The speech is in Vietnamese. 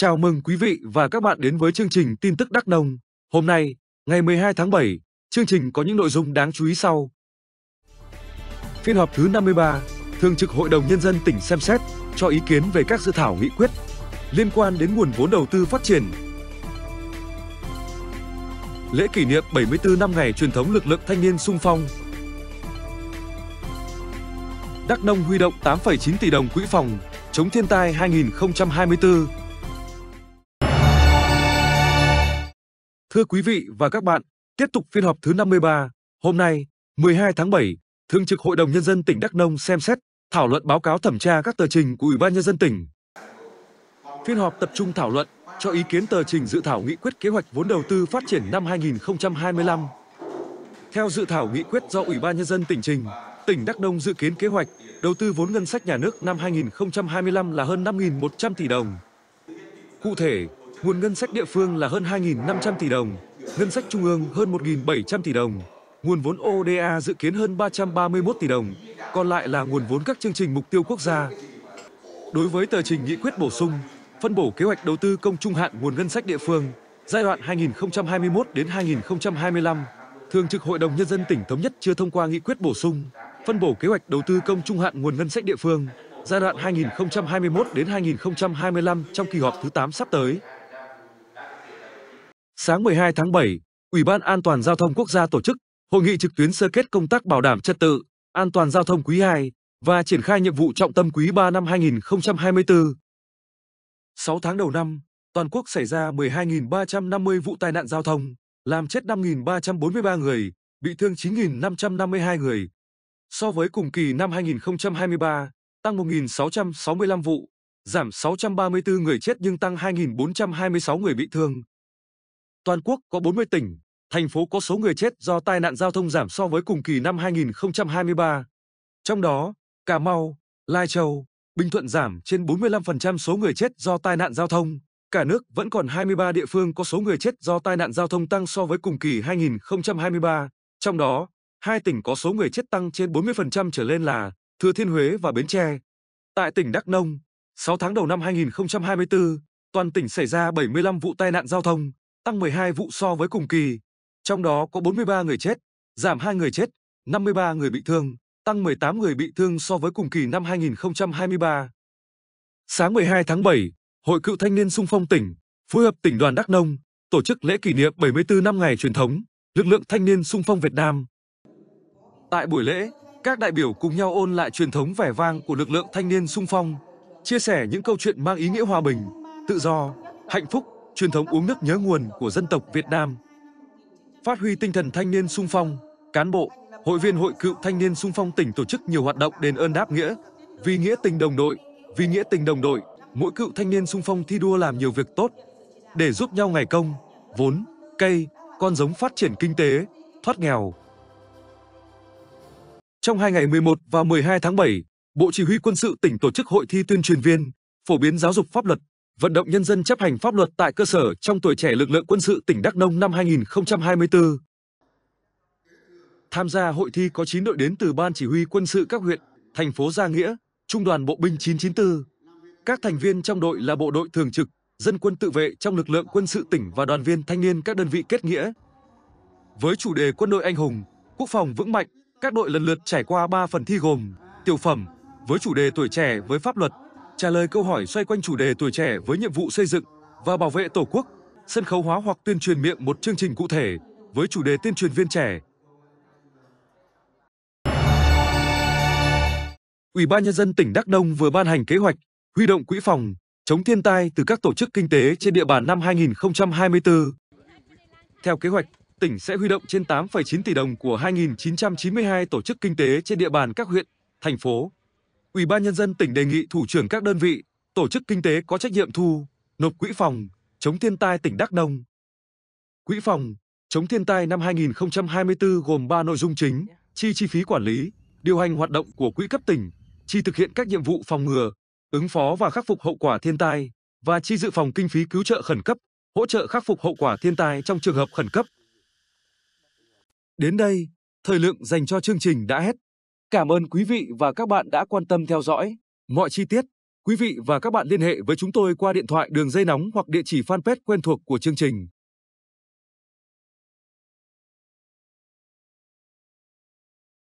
Chào mừng quý vị và các bạn đến với chương trình tin tức Đắk Nông. Hôm nay, ngày 12 tháng 7, chương trình có những nội dung đáng chú ý sau. Phiên họp thứ 53, Thường trực Hội đồng Nhân dân tỉnh xem xét, cho ý kiến về các dự thảo nghị quyết liên quan đến nguồn vốn đầu tư phát triển. Lễ kỷ niệm 74 năm ngày truyền thống lực lượng thanh niên sung phong. Đắk Nông huy động 8,9 tỷ đồng quỹ phòng chống thiên tai 2024 Thưa quý vị và các bạn, tiếp tục phiên họp thứ 53, hôm nay, 12 tháng 7, Thường trực Hội đồng Nhân dân tỉnh Đắk Nông xem xét, thảo luận báo cáo thẩm tra các tờ trình của Ủy ban Nhân dân tỉnh. Phiên họp tập trung thảo luận, cho ý kiến tờ trình dự thảo nghị quyết kế hoạch vốn đầu tư phát triển năm 2025. Theo dự thảo nghị quyết do Ủy ban Nhân dân tỉnh trình, tỉnh Đắk Nông dự kiến kế hoạch đầu tư vốn ngân sách nhà nước năm 2025 là hơn 5.100 tỷ đồng. Cụ thể, Nguồn ngân sách địa phương là hơn 2.500 tỷ đồng, ngân sách trung ương hơn 1.700 tỷ đồng. Nguồn vốn ODA dự kiến hơn 331 tỷ đồng, còn lại là nguồn vốn các chương trình mục tiêu quốc gia. Đối với tờ trình nghị quyết bổ sung, phân bổ kế hoạch đầu tư công trung hạn nguồn ngân sách địa phương giai đoạn 2021 đến 2025, Thường trực Hội đồng Nhân dân tỉnh Thống nhất chưa thông qua nghị quyết bổ sung, phân bổ kế hoạch đầu tư công trung hạn nguồn ngân sách địa phương giai đoạn 2021 đến 2025 trong kỳ họp thứ 8 sắp tới. Sáng 12 tháng 7, Ủy ban An toàn giao thông quốc gia tổ chức hội nghị trực tuyến sơ kết công tác bảo đảm trật tự, an toàn giao thông quý 2 và triển khai nhiệm vụ trọng tâm quý 3 năm 2024. 6 tháng đầu năm, toàn quốc xảy ra 12.350 vụ tai nạn giao thông, làm chết 5.343 người, bị thương 9.552 người. So với cùng kỳ năm 2023, tăng 1.665 vụ, giảm 634 người chết nhưng tăng 2.426 người bị thương toàn quốc có 40 tỉnh, thành phố có số người chết do tai nạn giao thông giảm so với cùng kỳ năm 2023. Trong đó, Cà Mau, Lai Châu, Bình Thuận giảm trên 45% số người chết do tai nạn giao thông. Cả nước vẫn còn 23 địa phương có số người chết do tai nạn giao thông tăng so với cùng kỳ 2023. Trong đó, hai tỉnh có số người chết tăng trên 40% trở lên là Thừa Thiên Huế và Bến Tre. Tại tỉnh Đắk Nông, 6 tháng đầu năm 2024, toàn tỉnh xảy ra 75 vụ tai nạn giao thông, tăng 12 vụ so với cùng kỳ, trong đó có 43 người chết, giảm 2 người chết, 53 người bị thương, tăng 18 người bị thương so với cùng kỳ năm 2023. Sáng 12 tháng 7, Hội Cựu Thanh niên Sung phong tỉnh, phối hợp tỉnh đoàn Đắk Nông, tổ chức lễ kỷ niệm 74 năm ngày truyền thống, lực lượng thanh niên sung phong Việt Nam. Tại buổi lễ, các đại biểu cùng nhau ôn lại truyền thống vẻ vang của lực lượng thanh niên sung phong, chia sẻ những câu chuyện mang ý nghĩa hòa bình, tự do, hạnh phúc truyền thống uống nước nhớ nguồn của dân tộc Việt Nam. Phát huy tinh thần thanh niên sung phong, cán bộ, hội viên Hội cựu thanh niên sung phong tỉnh tổ chức nhiều hoạt động đền ơn đáp nghĩa, vì nghĩa tình đồng đội, vì nghĩa tình đồng đội, mỗi cựu thanh niên sung phong thi đua làm nhiều việc tốt để giúp nhau ngày công, vốn, cây, con giống phát triển kinh tế, thoát nghèo. Trong hai ngày 11 và 12 tháng 7, Bộ Chỉ huy Quân sự tỉnh tổ chức hội thi tuyên truyền viên, phổ biến giáo dục pháp luật vận động nhân dân chấp hành pháp luật tại cơ sở trong tuổi trẻ lực lượng quân sự tỉnh Đắk Nông năm 2024. Tham gia hội thi có 9 đội đến từ Ban Chỉ huy quân sự các huyện, thành phố Gia Nghĩa, Trung đoàn Bộ binh 994. Các thành viên trong đội là bộ đội thường trực, dân quân tự vệ trong lực lượng quân sự tỉnh và đoàn viên thanh niên các đơn vị kết nghĩa. Với chủ đề quân đội anh hùng, quốc phòng vững mạnh, các đội lần lượt trải qua 3 phần thi gồm tiểu phẩm với chủ đề tuổi trẻ với pháp luật, trả lời câu hỏi xoay quanh chủ đề tuổi trẻ với nhiệm vụ xây dựng và bảo vệ Tổ quốc, sân khấu hóa hoặc tuyên truyền miệng một chương trình cụ thể với chủ đề tuyên truyền viên trẻ. Ủy ban nhân dân tỉnh Đắk Nông vừa ban hành kế hoạch huy động quỹ phòng chống thiên tai từ các tổ chức kinh tế trên địa bàn năm 2024. Theo kế hoạch, tỉnh sẽ huy động trên 8,9 tỷ đồng của 2.992 tổ chức kinh tế trên địa bàn các huyện, thành phố, Ủy ban nhân dân tỉnh đề nghị thủ trưởng các đơn vị, tổ chức kinh tế có trách nhiệm thu, nộp quỹ phòng chống thiên tai tỉnh Đắk Nông. Quỹ phòng chống thiên tai năm 2024 gồm 3 nội dung chính: chi chi phí quản lý, điều hành hoạt động của quỹ cấp tỉnh, chi thực hiện các nhiệm vụ phòng ngừa, ứng phó và khắc phục hậu quả thiên tai và chi dự phòng kinh phí cứu trợ khẩn cấp, hỗ trợ khắc phục hậu quả thiên tai trong trường hợp khẩn cấp. Đến đây, thời lượng dành cho chương trình đã hết. Cảm ơn quý vị và các bạn đã quan tâm theo dõi. Mọi chi tiết, quý vị và các bạn liên hệ với chúng tôi qua điện thoại đường dây nóng hoặc địa chỉ fanpage quen thuộc của chương trình.